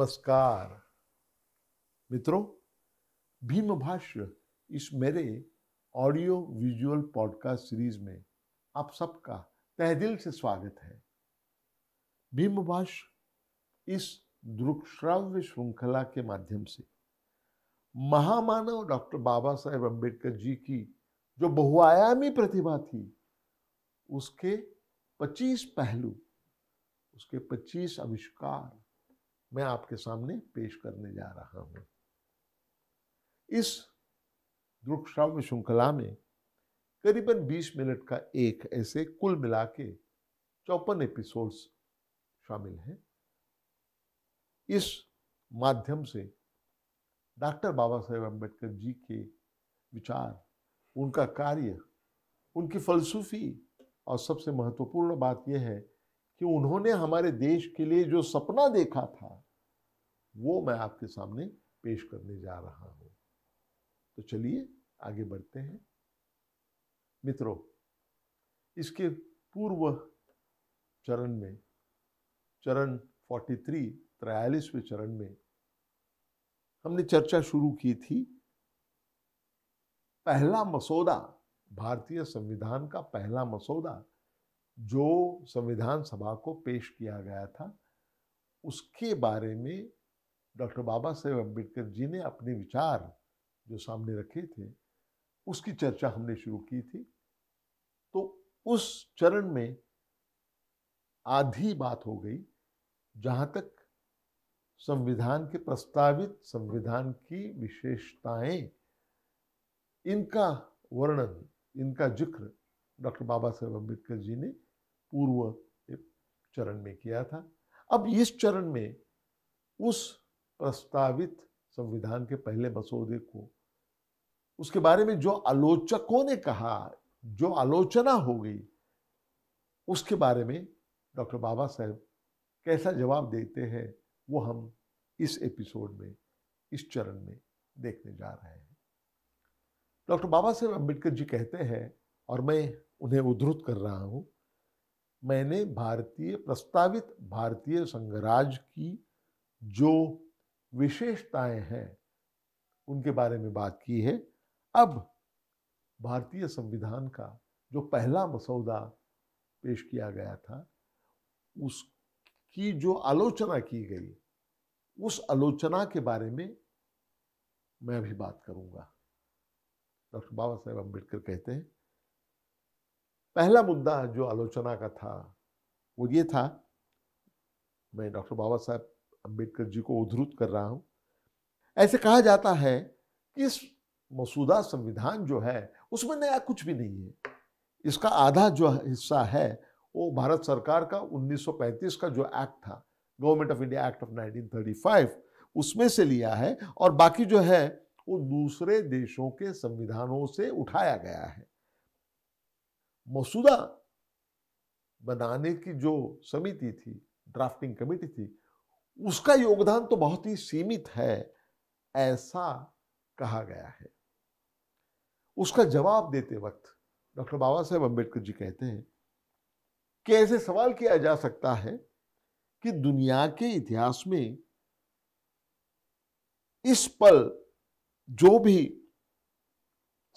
नमस्कार मित्रों भीम भाष्य इस मेरे ऑडियो विजुअल पॉडकास्ट सीरीज में आप सबका तहदिल से स्वागत है भीम भाष्य इस दृक्श्राव्य श्रृंखला के माध्यम से महामानव डॉक्टर बाबा साहेब अम्बेडकर जी की जो बहुआयामी प्रतिभा थी उसके 25 पहलू उसके 25 आविष्कार मैं आपके सामने पेश करने जा रहा हूं इस दृक्श्राव्य श्रृंखला में करीबन 20 मिनट का एक ऐसे कुल मिला के चौपन एपिसोड्स शामिल हैं इस माध्यम से डॉक्टर बाबा साहेब अम्बेडकर जी के विचार उनका कार्य उनकी फलसूफी और सबसे महत्वपूर्ण बात यह है कि उन्होंने हमारे देश के लिए जो सपना देखा था वो मैं आपके सामने पेश करने जा रहा हूं तो चलिए आगे बढ़ते हैं मित्रों इसके पूर्व चरण में चरण 43 त्रयालीसवें चरण में हमने चर्चा शुरू की थी पहला मसौदा भारतीय संविधान का पहला मसौदा जो संविधान सभा को पेश किया गया था उसके बारे में डॉक्टर बाबा साहेब अम्बेडकर जी ने अपने विचार जो सामने रखे थे उसकी चर्चा हमने शुरू की थी तो उस चरण में आधी बात हो गई जहाँ तक संविधान के प्रस्तावित संविधान की विशेषताएं इनका वर्णन इनका जिक्र डॉक्टर बाबा साहेब अम्बेडकर जी ने पूर्व चरण में किया था अब इस चरण में उस प्रस्तावित संविधान के पहले मसौदे को उसके बारे में जो आलोचकों ने कहा जो आलोचना हो गई उसके बारे में डॉक्टर बाबा साहेब कैसा जवाब देते हैं वो हम इस एपिसोड में इस चरण में देखने जा रहे हैं डॉक्टर बाबा साहेब अम्बेडकर जी कहते हैं और मैं उन्हें उद्धृत कर रहा हूँ मैंने भारतीय प्रस्तावित भारतीय संघराज की जो विशेषताएं हैं उनके बारे में बात की है अब भारतीय संविधान का जो पहला मसौदा पेश किया गया था उसकी जो आलोचना की गई उस आलोचना के बारे में मैं अभी बात करूंगा डॉक्टर बाबा साहेब अम्बेडकर कहते हैं पहला मुद्दा जो आलोचना का था वो ये था मैं डॉक्टर बाबा साहेब अम्बेडकर जी को उद्धृत कर रहा हूं ऐसे कहा जाता है कि इस मसूदा संविधान जो है उसमें नया कुछ भी नहीं है इसका आधा जो हिस्सा है वो भारत सरकार का 1935 का जो एक्ट था government of India act of 1935 उसमें से लिया है और बाकी जो है वो दूसरे देशों के संविधानों से उठाया गया है मसूदा बनाने की जो समिति थी ड्राफ्टिंग कमेटी थी उसका योगदान तो बहुत ही सीमित है ऐसा कहा गया है उसका जवाब देते वक्त डॉक्टर बाबा साहेब अम्बेडकर जी कहते हैं कि ऐसे सवाल किया जा सकता है कि दुनिया के इतिहास में इस पल जो भी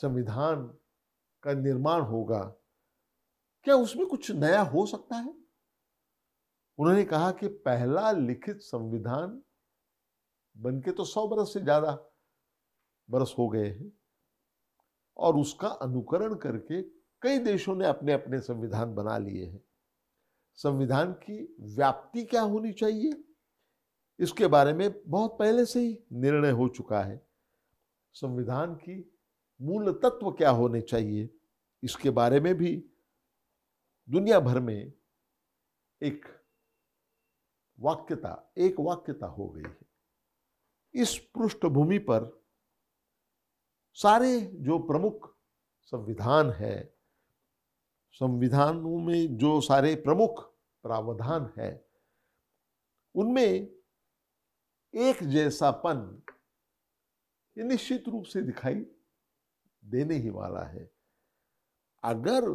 संविधान का निर्माण होगा क्या उसमें कुछ नया हो सकता है उन्होंने कहा कि पहला लिखित संविधान बनके तो सौ बरस से ज्यादा बरस हो गए हैं और उसका अनुकरण करके कई देशों ने अपने अपने संविधान बना लिए हैं संविधान की व्याप्ति क्या होनी चाहिए इसके बारे में बहुत पहले से ही निर्णय हो चुका है संविधान की मूल तत्व क्या होने चाहिए इसके बारे में भी दुनिया भर में एक वाक्यता एक वाक्यता हो गई है इस पृष्ठभूमि पर सारे जो प्रमुख संविधान है संविधानों में जो सारे प्रमुख प्रावधान है उनमें एक जैसापन निश्चित रूप से दिखाई देने ही वाला है अगर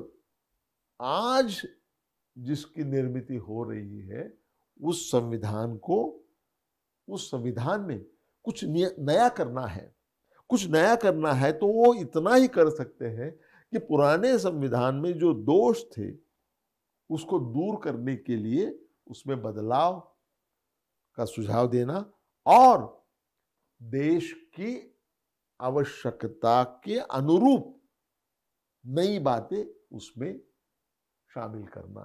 आज जिसकी निर्मित हो रही है उस संविधान को उस संविधान में कुछ नया करना है कुछ नया करना है तो वो इतना ही कर सकते हैं कि पुराने संविधान में जो दोष थे उसको दूर करने के लिए उसमें बदलाव का सुझाव देना और देश की आवश्यकता के अनुरूप नई बातें उसमें शामिल करना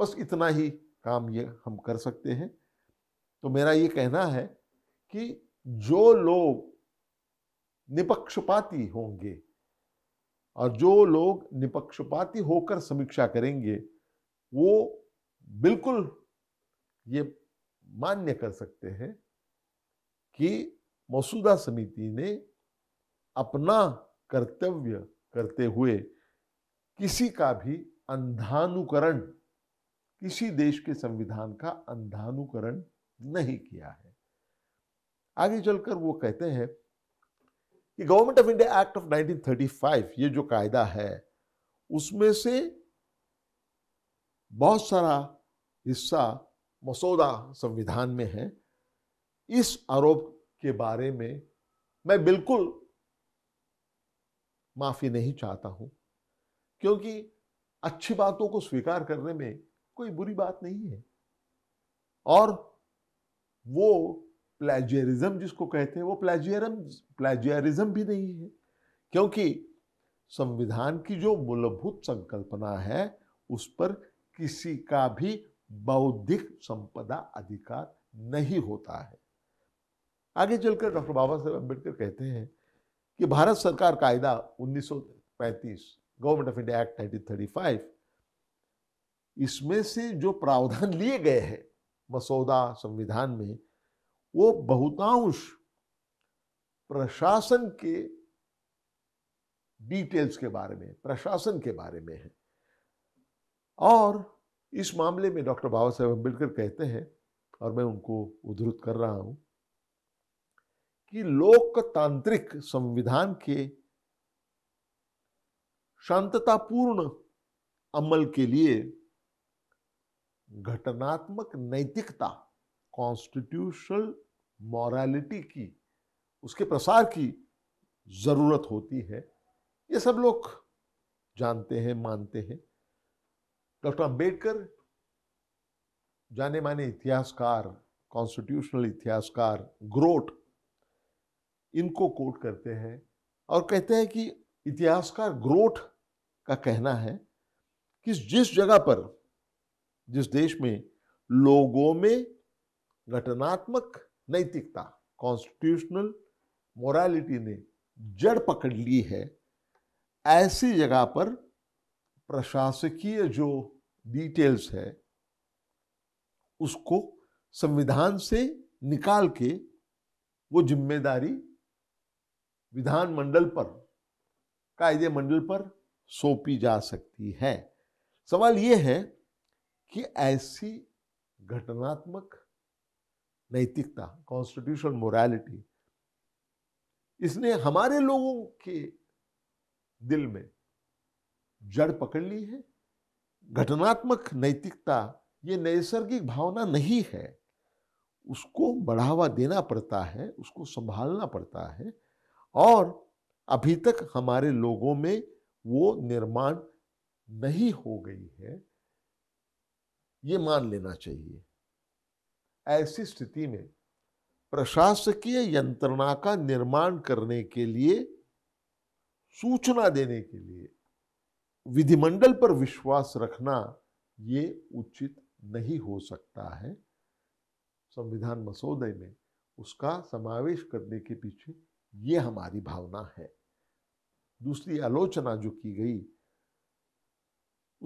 बस इतना ही काम ये हम कर सकते हैं तो मेरा ये कहना है कि जो लोग निपक्षपाती होंगे और जो लोग निपक्षपाती होकर समीक्षा करेंगे वो बिल्कुल ये मान्य कर सकते हैं कि मसूदा समिति ने अपना कर्तव्य करते हुए किसी का भी अंधानुकरण किसी देश के संविधान का अंधानुकरण नहीं किया है आगे चलकर वो कहते हैं कि government of India act of 1935 ये जो कायदा है उसमें से बहुत सारा हिस्सा मसौदा संविधान में है इस आरोप के बारे में मैं बिल्कुल माफ़ी नहीं चाहता हूं क्योंकि अच्छी बातों को स्वीकार करने में कोई बुरी बात नहीं है और वो प्लेजियरिज्म जिसको कहते हैं वो प्लेजरम प्लेजरिज्म भी नहीं है क्योंकि संविधान की जो मूलभूत संकल्पना है उस पर किसी का भी बौद्धिक संपदा अधिकार नहीं होता है आगे चलकर डॉक्टर बाबा साहेब अम्बेडकर कहते हैं कि भारत सरकार कायदा 1935 गवर्नमेंट ऑफ इंडिया एक्ट 1935 इसमें से जो प्रावधान लिए गए हैं मसौदा संविधान में वो बहुतांश प्रशासन के डिटेल्स के बारे में प्रशासन के बारे में है और इस मामले में डॉक्टर बाबा साहेब अम्बेडकर कहते हैं और मैं उनको उद्धृत कर रहा हूं कि लोकतांत्रिक संविधान के शांततापूर्ण अमल के लिए घटनात्मक नैतिकता कॉन्स्टिट्यूशनल मॉरालिटी की उसके प्रसार की ज़रूरत होती है ये सब लोग जानते हैं मानते हैं डॉक्टर अम्बेडकर जाने माने इतिहासकार कॉन्स्टिट्यूशनल इतिहासकार ग्रोट इनको कोट करते हैं और कहते हैं कि इतिहासकार ग्रोट का कहना है कि जिस जगह पर जिस देश में लोगों में घटनात्मक नैतिकता कॉन्स्टिट्यूशनल मोरालिटी ने जड़ पकड़ ली है ऐसी जगह पर प्रशासकीय जो डिटेल्स है उसको संविधान से निकाल के वो जिम्मेदारी विधानमंडल पर कायदे मंडल पर सौंपी जा सकती है सवाल ये है कि ऐसी घटनात्मक नैतिकता कॉन्स्टिट्यूशनल मोरालिटी इसने हमारे लोगों के दिल में जड़ पकड़ ली है घटनात्मक नैतिकता ये नैसर्गिक भावना नहीं है उसको बढ़ावा देना पड़ता है उसको संभालना पड़ता है और अभी तक हमारे लोगों में वो निर्माण नहीं हो गई है ये मान लेना चाहिए ऐसी स्थिति में प्रशासकीय यंत्रणा का निर्माण करने के लिए सूचना देने के लिए विधिमंडल पर विश्वास रखना ये उचित नहीं हो सकता है संविधान मसौदे में उसका समावेश करने के पीछे ये हमारी भावना है दूसरी आलोचना जो की गई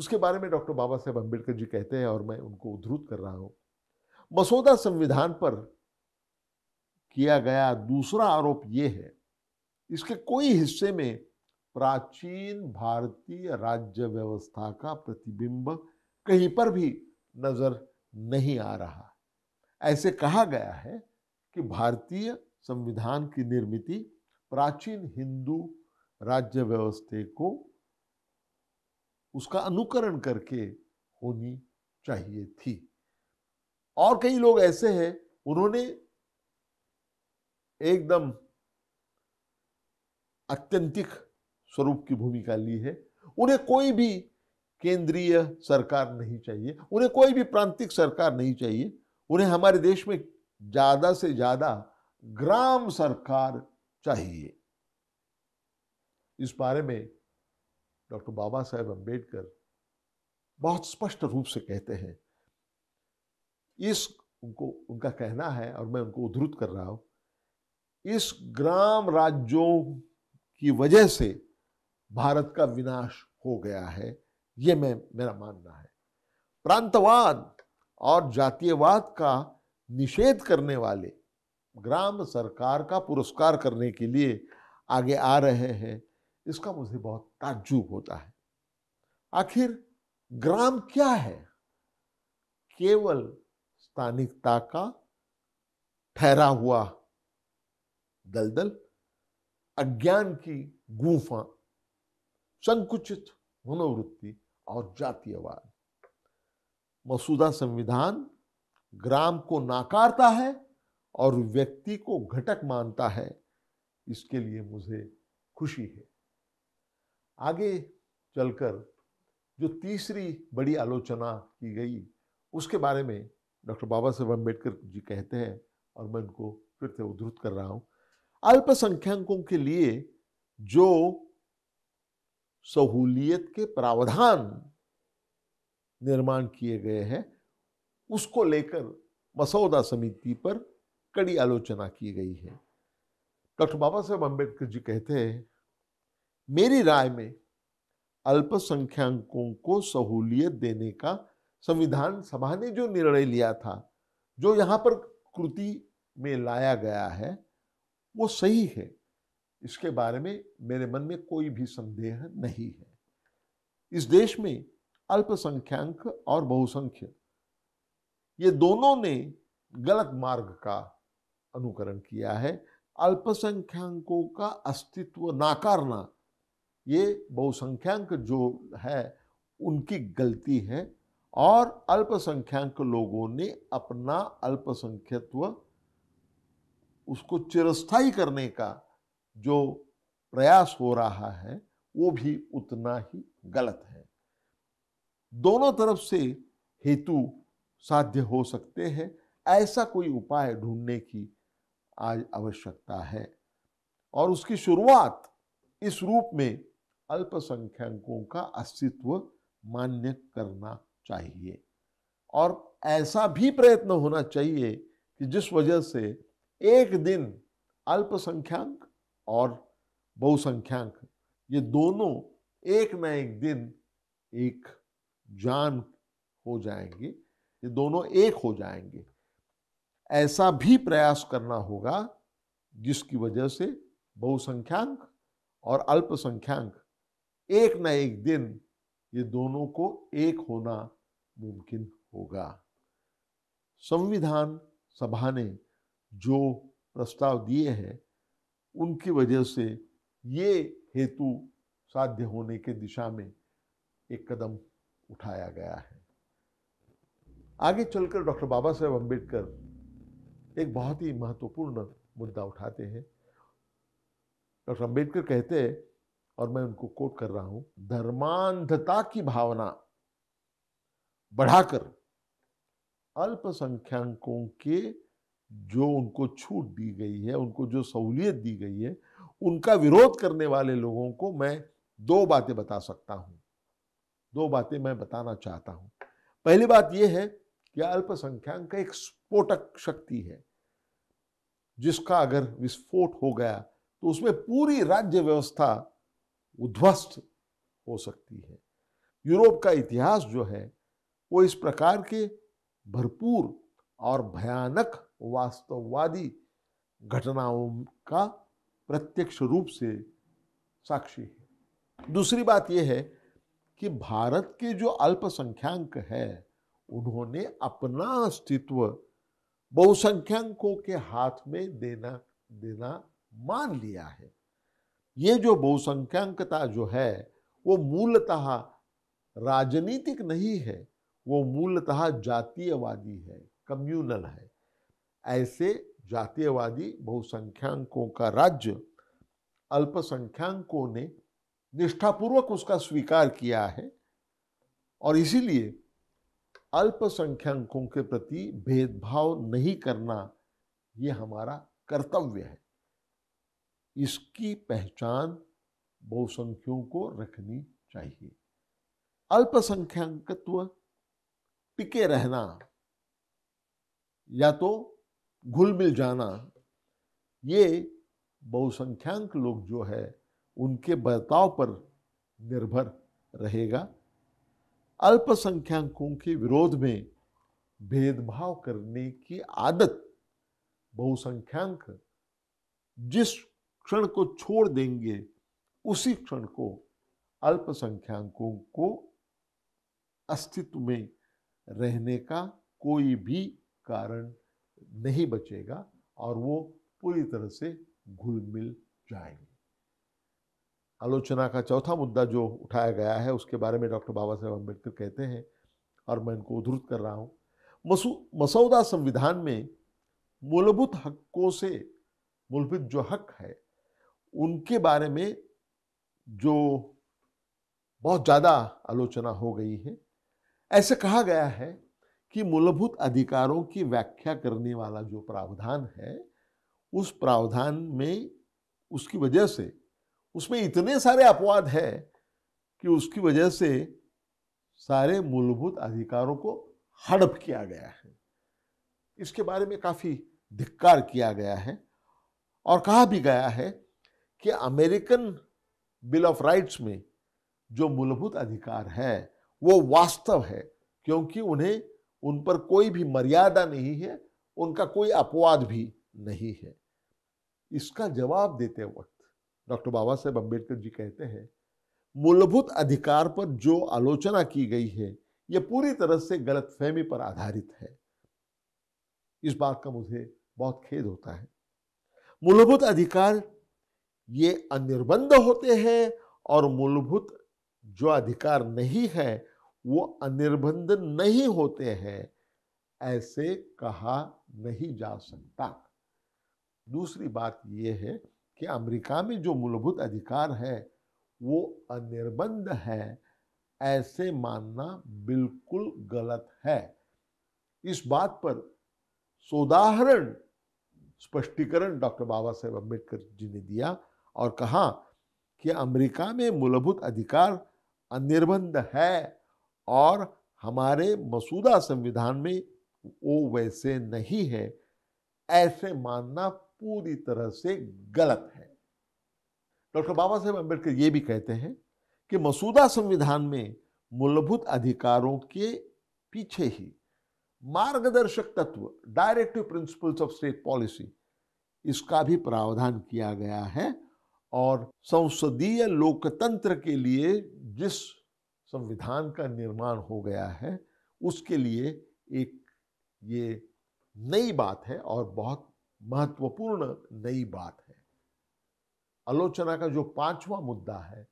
उसके बारे में डॉक्टर बाबा साहेब अम्बेडकर जी कहते हैं और मैं उनको उद्धृत कर रहा हूं मसौदा संविधान पर किया गया दूसरा आरोप यह है इसके कोई हिस्से में प्राचीन भारतीय राज्य व्यवस्था का प्रतिबिंब कहीं पर भी नजर नहीं आ रहा ऐसे कहा गया है कि भारतीय संविधान की निर्मित प्राचीन हिंदू राज्य व्यवस्था को उसका अनुकरण करके होनी चाहिए थी और कई लोग ऐसे हैं उन्होंने एकदम अत्यंतिक स्वरूप की भूमिका ली है उन्हें कोई भी केंद्रीय सरकार नहीं चाहिए उन्हें कोई भी प्रांतिक सरकार नहीं चाहिए उन्हें हमारे देश में ज़्यादा से ज़्यादा ग्राम सरकार चाहिए इस बारे में डॉक्टर बाबा साहेब अम्बेडकर बहुत स्पष्ट रूप से कहते हैं इस उनको उनका कहना है और मैं उनको उद्धृत कर रहा हूं इस ग्राम राज्यों की वजह से भारत का विनाश हो गया है ये मैं मेरा मानना है प्रांतवाद और जातीयवाद का निषेध करने वाले ग्राम सरकार का पुरस्कार करने के लिए आगे आ रहे हैं इसका मुझे बहुत ताज्जुब होता है आखिर ग्राम क्या है केवल स्थानिकता का ठहरा हुआ दलदल अज्ञान की गुफा संकुचित मनोवृत्ति और जातीयवाद मसूदा संविधान ग्राम को नाकारता है और व्यक्ति को घटक मानता है इसके लिए मुझे खुशी है आगे चलकर जो तीसरी बड़ी आलोचना की गई उसके बारे में डॉक्टर बाबा साहेब अम्बेडकर जी कहते हैं और मैं उनको फिर से उद्धृत कर रहा हूँ अल्पसंख्यकों के लिए जो सहूलियत के प्रावधान निर्माण किए गए हैं उसको लेकर मसौदा समिति पर कड़ी आलोचना की गई है डॉक्टर बाबा साहेब अम्बेडकर जी कहते हैं मेरी राय में अल्पसंख्यकों को सहूलियत देने का संविधान सभा ने जो निर्णय लिया था जो यहाँ पर कृति में लाया गया है वो सही है इसके बारे में मेरे मन में कोई भी संदेह नहीं है इस देश में अल्पसंख्यक और बहुसंख्य ये दोनों ने गलत मार्ग का अनुकरण किया है अल्पसंख्याकों का अस्तित्व नाकारना ये बहुसंख्यक जो है उनकी गलती है और अल्पसंख्यक लोगों ने अपना अल्पसंख्यत्व उसको चिरस्थाई करने का जो प्रयास हो रहा है वो भी उतना ही गलत है दोनों तरफ से हेतु साध्य हो सकते हैं ऐसा कोई उपाय ढूंढने की आज आवश्यकता है और उसकी शुरुआत इस रूप में अल्पसंख्यकों का अस्तित्व मान्य करना चाहिए और ऐसा भी प्रयत्न होना चाहिए कि जिस वजह से एक दिन अल्पसंख्यक और बहुसंख्यक ये दोनों एक न एक दिन एक जान हो जाएंगे ये दोनों एक हो जाएंगे ऐसा भी प्रयास करना होगा जिसकी वजह से बहुसंख्यक और अल्पसंख्यक एक ना एक दिन ये दोनों को एक होना मुमकिन होगा संविधान सभा ने जो प्रस्ताव दिए हैं उनकी वजह से ये हेतु साध्य होने के दिशा में एक कदम उठाया गया है आगे चलकर डॉक्टर बाबा साहेब अम्बेडकर एक बहुत ही महत्वपूर्ण मुद्दा उठाते हैं डॉक्टर अम्बेडकर कहते हैं और मैं उनको कोट कर रहा हूं धर्मांधता की भावना बढ़ाकर अल्पसंख्यकों के जो उनको छूट दी गई है उनको जो सहूलियत दी गई है उनका विरोध करने वाले लोगों को मैं दो बातें बता सकता हूं दो बातें मैं बताना चाहता हूं पहली बात यह है कि अल्पसंख्याक एक स्फोटक शक्ति है जिसका अगर विस्फोट हो गया तो उसमें पूरी राज्य व्यवस्था उध्वस्त हो सकती है यूरोप का इतिहास जो है वो इस प्रकार के भरपूर और भयानक वास्तववादी घटनाओं का प्रत्यक्ष रूप से साक्षी है दूसरी बात यह है कि भारत के जो अल्पसंख्याक है उन्होंने अपना अस्तित्व बहुसंख्याकों के हाथ में देना देना मान लिया है ये जो बहुसंख्यांकता जो है वो मूलतः राजनीतिक नहीं है वो मूलतः जातीयवादी है कम्युनल है ऐसे जातीयवादी बहुसंख्यांकों का राज्य अल्पसंख्यांकों ने निष्ठापूर्वक उसका स्वीकार किया है और इसीलिए अल्पसंख्यांकों के प्रति भेदभाव नहीं करना ये हमारा कर्तव्य है इसकी पहचान बहुसंख्यों को रखनी चाहिए अल्पसंख्यकत्व टिके रहना या तो घुल मिल जाना ये बहुसंख्याक लोग जो है उनके बर्ताव पर निर्भर रहेगा अल्पसंख्याकों के विरोध में भेदभाव करने की आदत बहुसंख्याक जिस क्षण को छोड़ देंगे उसी क्षण को अल्पसंख्यकों को अस्तित्व में रहने का कोई भी कारण नहीं बचेगा और वो पूरी तरह से घुल मिल जाएंगे आलोचना का चौथा मुद्दा जो उठाया गया है उसके बारे में डॉक्टर बाबा साहेब अम्बेडकर कहते हैं और मैं इनको उद्धृत कर रहा हूँ मसौदा संविधान में मूलभूत हकों से मूलभूत जो हक है उनके बारे में जो बहुत ज़्यादा आलोचना हो गई है ऐसे कहा गया है कि मूलभूत अधिकारों की व्याख्या करने वाला जो प्रावधान है उस प्रावधान में उसकी वजह से उसमें इतने सारे अपवाद है कि उसकी वजह से सारे मूलभूत अधिकारों को हड़प किया गया है इसके बारे में काफ़ी धिक्कार किया गया है और कहा भी गया है कि अमेरिकन बिल ऑफ राइट्स में जो मूलभूत अधिकार है वो वास्तव है क्योंकि उन्हें उन पर कोई भी मर्यादा नहीं है उनका कोई अपवाद भी नहीं है इसका जवाब देते वक्त डॉक्टर बाबा साहेब अम्बेडकर जी कहते हैं मूलभूत अधिकार पर जो आलोचना की गई है यह पूरी तरह से गलत फहमी पर आधारित है इस बात का मुझे बहुत खेद होता है मूलभूत अधिकार ये अनिर्बंध होते हैं और मूलभूत जो अधिकार नहीं है वो अनिर्बंध नहीं होते हैं ऐसे कहा नहीं जा सकता दूसरी बात ये है कि अमेरिका में जो मूलभूत अधिकार है वो अनिर्बंध है ऐसे मानना बिल्कुल गलत है इस बात पर सोदाहरण स्पष्टीकरण डॉक्टर बाबा साहेब अम्बेडकर जी ने दिया और कहा कि अमेरिका में मूलभूत अधिकार अनिर्बंध है और हमारे मसूदा संविधान में वो वैसे नहीं है ऐसे मानना पूरी तरह से गलत है डॉक्टर बाबा साहेब अम्बेडकर ये भी कहते हैं कि मसूदा संविधान में मूलभूत अधिकारों के पीछे ही मार्गदर्शक तत्व directive principles of state policy इसका भी प्रावधान किया गया है और संसदीय लोकतंत्र के लिए जिस संविधान का निर्माण हो गया है उसके लिए एक ये नई बात है और बहुत महत्वपूर्ण नई बात है आलोचना का जो पांचवा मुद्दा है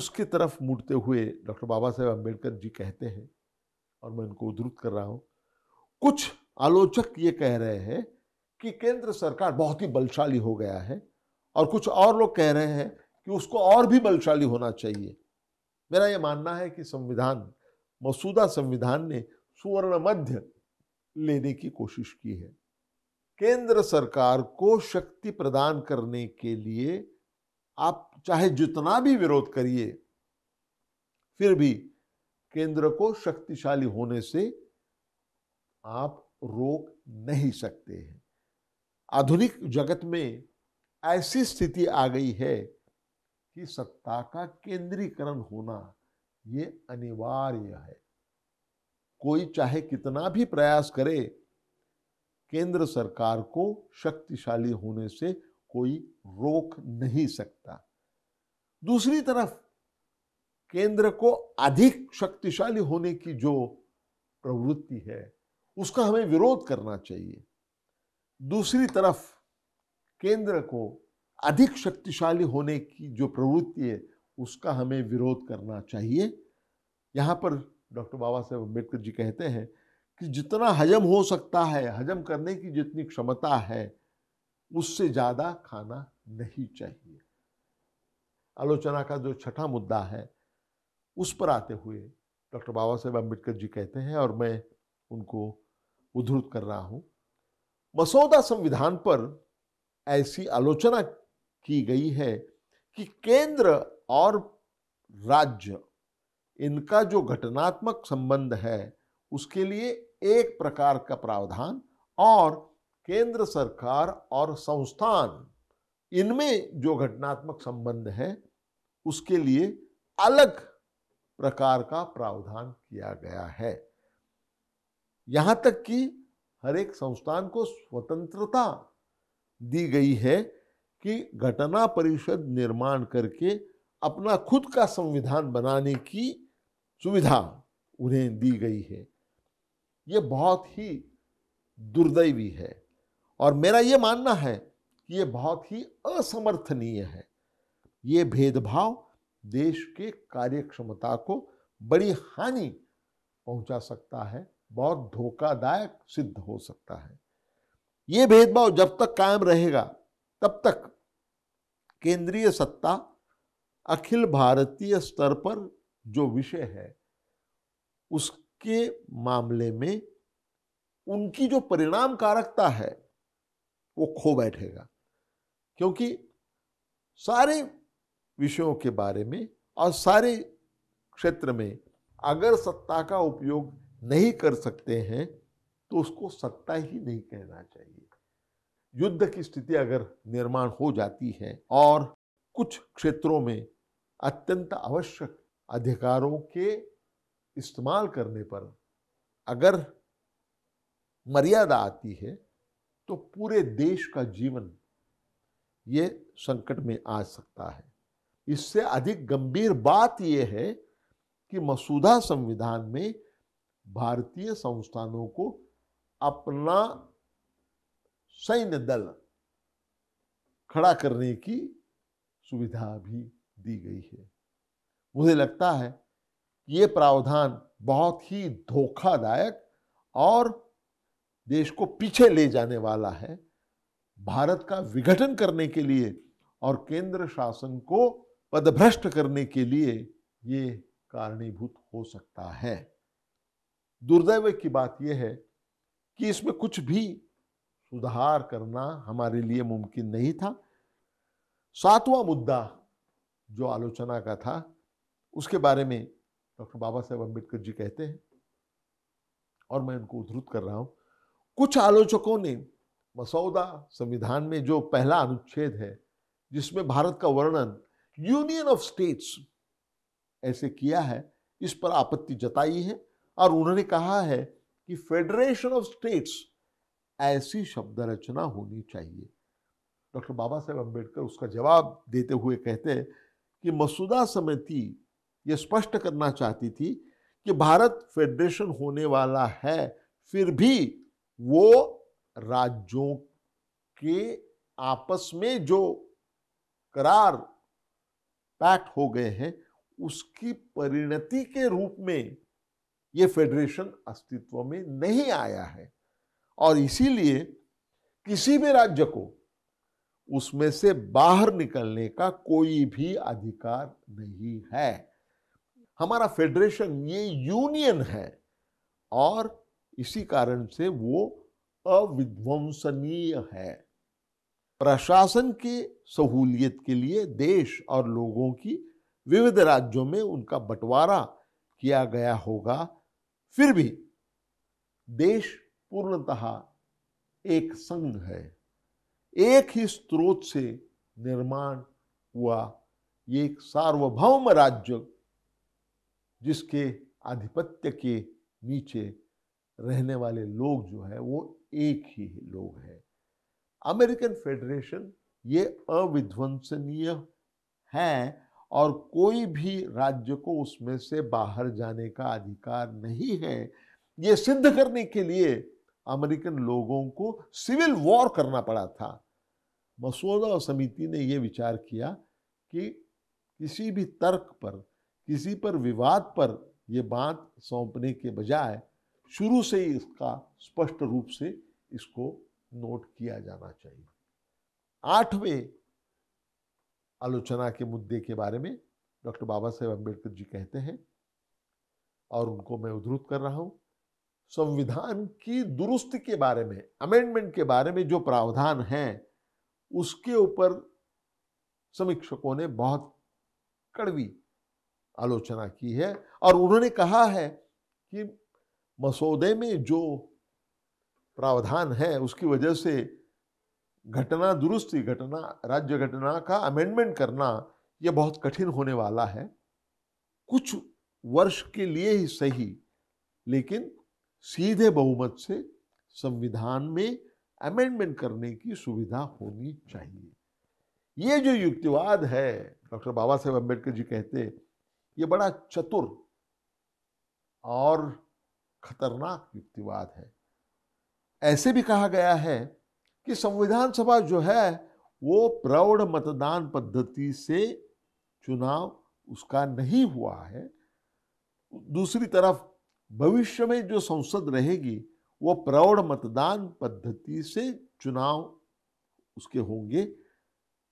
उसकी तरफ मुड़ते हुए डॉक्टर बाबा साहेब अम्बेडकर जी कहते हैं और मैं उनको उद्धृत कर रहा हूं कुछ आलोचक ये कह रहे हैं कि केंद्र सरकार बहुत ही बलशाली हो गया है और कुछ और लोग कह रहे हैं कि उसको और भी बलशाली होना चाहिए मेरा ये मानना है कि संविधान मसूदा संविधान ने सुवर्ण मध्य लेने की कोशिश की है केंद्र सरकार को शक्ति प्रदान करने के लिए आप चाहे जितना भी विरोध करिए फिर भी केंद्र को शक्तिशाली होने से आप रोक नहीं सकते हैं आधुनिक जगत में ऐसी स्थिति आ गई है कि सत्ता का केंद्रीकरण होना ये अनिवार्य है कोई चाहे कितना भी प्रयास करे केंद्र सरकार को शक्तिशाली होने से कोई रोक नहीं सकता दूसरी तरफ केंद्र को अधिक शक्तिशाली होने की जो प्रवृत्ति है उसका हमें विरोध करना चाहिए दूसरी तरफ केंद्र को अधिक शक्तिशाली होने की जो प्रवृत्ति है उसका हमें विरोध करना चाहिए यहाँ पर डॉक्टर बाबा साहेब अम्बेडकर जी कहते हैं कि जितना हजम हो सकता है हजम करने की जितनी क्षमता है उससे ज़्यादा खाना नहीं चाहिए आलोचना का जो छठा मुद्दा है उस पर आते हुए डॉक्टर बाबा साहेब अम्बेडकर जी कहते हैं और मैं उनको उद्धृत कर रहा हूँ मसौदा संविधान पर ऐसी आलोचना की गई है कि केंद्र और राज्य इनका जो घटनात्मक संबंध है उसके लिए एक प्रकार का प्रावधान और केंद्र सरकार और संस्थान इनमें जो घटनात्मक संबंध है उसके लिए अलग प्रकार का प्रावधान किया गया है यहां तक कि हर एक संस्थान को स्वतंत्रता दी गई है कि घटना परिषद निर्माण करके अपना खुद का संविधान बनाने की सुविधा उन्हें दी गई है ये बहुत ही दुर्दैवी है और मेरा ये मानना है कि ये बहुत ही असमर्थनीय है ये भेदभाव देश के कार्यक्षमता को बड़ी हानि पहुंचा सकता है बहुत धोखादायक सिद्ध हो सकता है ये भेदभाव जब तक कायम रहेगा तब तक केंद्रीय सत्ता अखिल भारतीय स्तर पर जो विषय है उसके मामले में उनकी जो परिणाम कारकता है वो खो बैठेगा क्योंकि सारे विषयों के बारे में और सारे क्षेत्र में अगर सत्ता का उपयोग नहीं कर सकते हैं तो उसको सत्ता ही नहीं कहना चाहिए युद्ध की स्थिति अगर निर्माण हो जाती है और कुछ क्षेत्रों में अत्यंत आवश्यक अधिकारों के इस्तेमाल करने पर अगर मर्यादा आती है तो पूरे देश का जीवन ये संकट में आ सकता है इससे अधिक गंभीर बात यह है कि मसूदा संविधान में भारतीय संस्थानों को अपना सैन्य दल खड़ा करने की सुविधा भी दी गई है मुझे लगता है कि ये प्रावधान बहुत ही धोखादायक और देश को पीछे ले जाने वाला है भारत का विघटन करने के लिए और केंद्र शासन को पदभ्रष्ट करने के लिए ये कारणीभूत हो सकता है दुर्दैव की बात यह है कि इसमें कुछ भी सुधार करना हमारे लिए मुमकिन नहीं था सातवां मुद्दा जो आलोचना का था उसके बारे में डॉक्टर बाबा साहेब अम्बेडकर जी कहते हैं और मैं उनको उद्धृत कर रहा हूं कुछ आलोचकों ने मसौदा संविधान में जो पहला अनुच्छेद है जिसमें भारत का वर्णन यूनियन ऑफ स्टेट्स ऐसे किया है इस पर आपत्ति जताई है और उन्होंने कहा है कि फेडरेशन ऑफ स्टेट्स ऐसी शब्द रचना होनी चाहिए डॉक्टर बाबा साहेब अम्बेडकर उसका जवाब देते हुए कहते हैं कि मसूदा समिति यह स्पष्ट करना चाहती थी कि भारत फेडरेशन होने वाला है फिर भी वो राज्यों के आपस में जो करार पैक्ट हो गए हैं उसकी परिणति के रूप में ये फेडरेशन अस्तित्व में नहीं आया है और इसीलिए किसी भी राज्य को उसमें से बाहर निकलने का कोई भी अधिकार नहीं है हमारा फेडरेशन ये यूनियन है और इसी कारण से वो अविध्वंसनीय है प्रशासन के सहूलियत के लिए देश और लोगों की विविध राज्यों में उनका बंटवारा किया गया होगा फिर भी देश पूर्णतः एक संघ है एक ही स्रोत से निर्माण हुआ एक सार्वभौम राज्य जिसके आधिपत्य के नीचे रहने वाले लोग जो है वो एक ही लोग हैं अमेरिकन फेडरेशन ये अविध्वंसनीय है और कोई भी राज्य को उसमें से बाहर जाने का अधिकार नहीं है ये सिद्ध करने के लिए अमेरिकन लोगों को सिविल वॉर करना पड़ा था मसौदा समिति ने यह विचार किया कि किसी भी तर्क पर किसी पर विवाद पर यह बात सौंपने के बजाय शुरू से ही इसका स्पष्ट रूप से इसको नोट किया जाना चाहिए आठवें आलोचना के मुद्दे के बारे में डॉक्टर बाबा साहेब अम्बेडकर जी कहते हैं और उनको मैं उद्धृत कर रहा हूं संविधान की दुरुस्ती के बारे में अमेंडमेंट के बारे में जो प्रावधान हैं उसके ऊपर समीक्षकों ने बहुत कड़वी आलोचना की है और उन्होंने कहा है कि मसौदे में जो प्रावधान है उसकी वजह से घटना दुरुस्ती घटना राज्य घटना का अमेंडमेंट करना यह बहुत कठिन होने वाला है कुछ वर्ष के लिए ही सही लेकिन सीधे बहुमत से संविधान में अमेंडमेंट करने की सुविधा होनी चाहिए ये जो युक्तिवाद है डॉक्टर बाबा साहेब अम्बेडकर जी कहते ये बड़ा चतुर और खतरनाक युक्तिवाद है ऐसे भी कहा गया है कि संविधान सभा जो है वो प्रौढ़ मतदान पद्धति से चुनाव उसका नहीं हुआ है दूसरी तरफ भविष्य में जो संसद रहेगी वो प्रौढ़ मतदान पद्धति से चुनाव उसके होंगे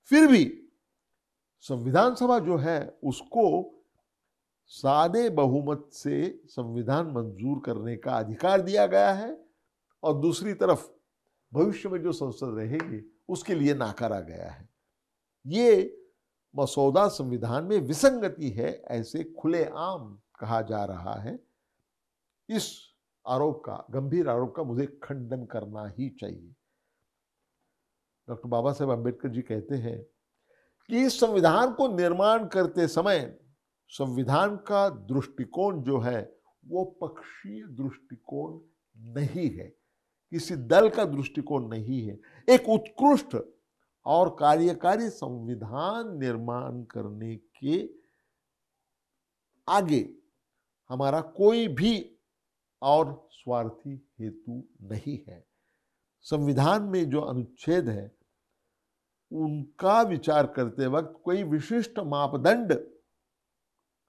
फिर भी संविधान सभा जो है उसको सादे बहुमत से संविधान मंजूर करने का अधिकार दिया गया है और दूसरी तरफ भविष्य में जो संसद रहेगी उसके लिए नाकारा गया है ये मसौदा संविधान में विसंगति है ऐसे खुलेआम कहा जा रहा है इस आरोप का गंभीर आरोप का मुझे खंडन करना ही चाहिए डॉक्टर बाबा साहेब अम्बेडकर जी कहते हैं कि इस संविधान को निर्माण करते समय संविधान का दृष्टिकोण जो है वो पक्षीय दृष्टिकोण नहीं है किसी दल का दृष्टिकोण नहीं है एक उत्कृष्ट और कार्यकारी संविधान निर्माण करने के आगे हमारा कोई भी और स्वार्थी हेतु नहीं है संविधान में जो अनुच्छेद है उनका विचार करते वक्त कोई विशिष्ट मापदंड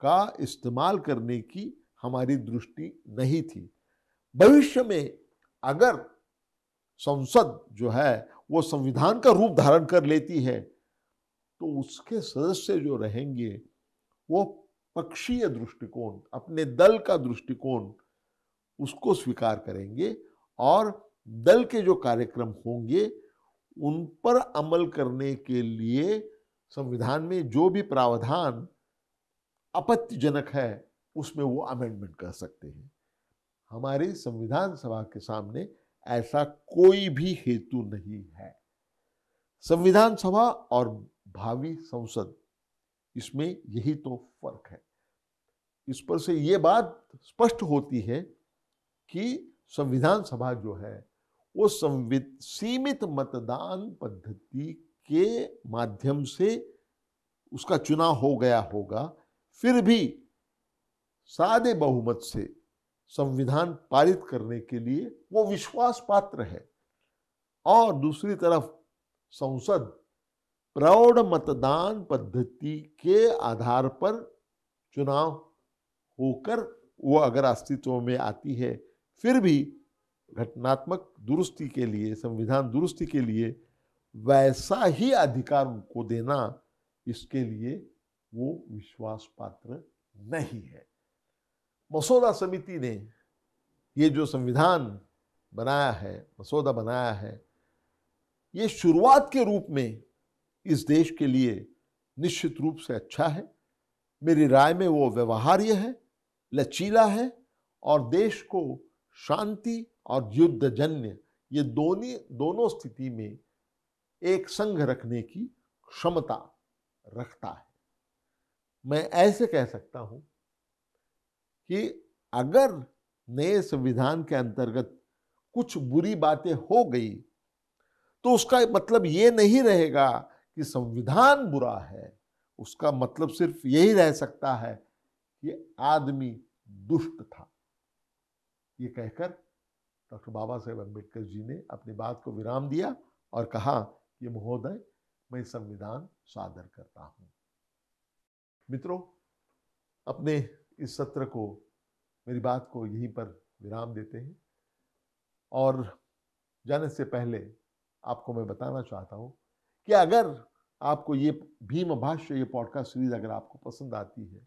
का इस्तेमाल करने की हमारी दृष्टि नहीं थी भविष्य में अगर संसद जो है वो संविधान का रूप धारण कर लेती है तो उसके सदस्य जो रहेंगे वो पक्षीय दृष्टिकोण अपने दल का दृष्टिकोण उसको स्वीकार करेंगे और दल के जो कार्यक्रम होंगे उन पर अमल करने के लिए संविधान में जो भी प्रावधान आपत्तिजनक है उसमें वो अमेंडमेंट कर सकते हैं हमारे संविधान सभा के सामने ऐसा कोई भी हेतु नहीं है संविधान सभा और भावी संसद इसमें यही तो फर्क है इस पर से ये बात स्पष्ट होती है कि संविधान सभा जो है वो संविध सीमित मतदान पद्धति के माध्यम से उसका चुनाव हो गया होगा फिर भी सादे बहुमत से संविधान पारित करने के लिए वो विश्वास पात्र है और दूसरी तरफ संसद प्रौढ़ मतदान पद्धति के आधार पर चुनाव होकर वो अगर अस्तित्व में आती है फिर भी घटनात्मक दुरुस्ती के लिए संविधान दुरुस्ती के लिए वैसा ही अधिकार उनको देना इसके लिए वो विश्वास पात्र नहीं है मसौदा समिति ने ये जो संविधान बनाया है मसौदा बनाया है ये शुरुआत के रूप में इस देश के लिए निश्चित रूप से अच्छा है मेरी राय में वो व्यवहार्य है लचीला है और देश को शांति और युद्धजन्य ये दोनों दोनों स्थिति में एक संघ रखने की क्षमता रखता है मैं ऐसे कह सकता हूँ कि अगर नए संविधान के अंतर्गत कुछ बुरी बातें हो गई तो उसका मतलब ये नहीं रहेगा कि संविधान बुरा है उसका मतलब सिर्फ यही रह सकता है कि आदमी दुष्ट था ये कहकर डॉक्टर बाबा साहेब अम्बेडकर जी ने अपनी बात को विराम दिया और कहा कि महोदय मैं संविधान सादर करता हूँ मित्रों अपने इस सत्र को मेरी बात को यहीं पर विराम देते हैं और जाने से पहले आपको मैं बताना चाहता हूँ कि अगर आपको ये भीम भाष्य ये पॉडकास्ट सीरीज अगर आपको पसंद आती है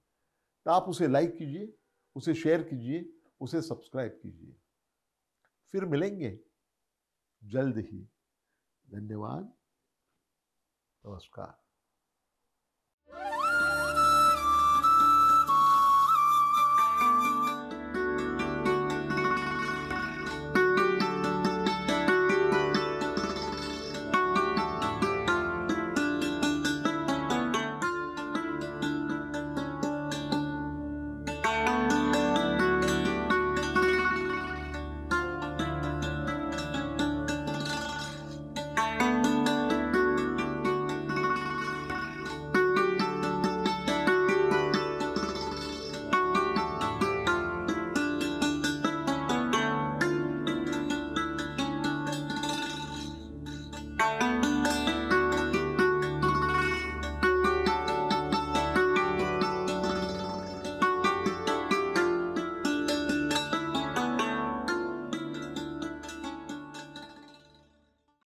तो आप उसे लाइक कीजिए उसे शेयर कीजिए उसे सब्सक्राइब कीजिए फिर मिलेंगे जल्द ही धन्यवाद नमस्कार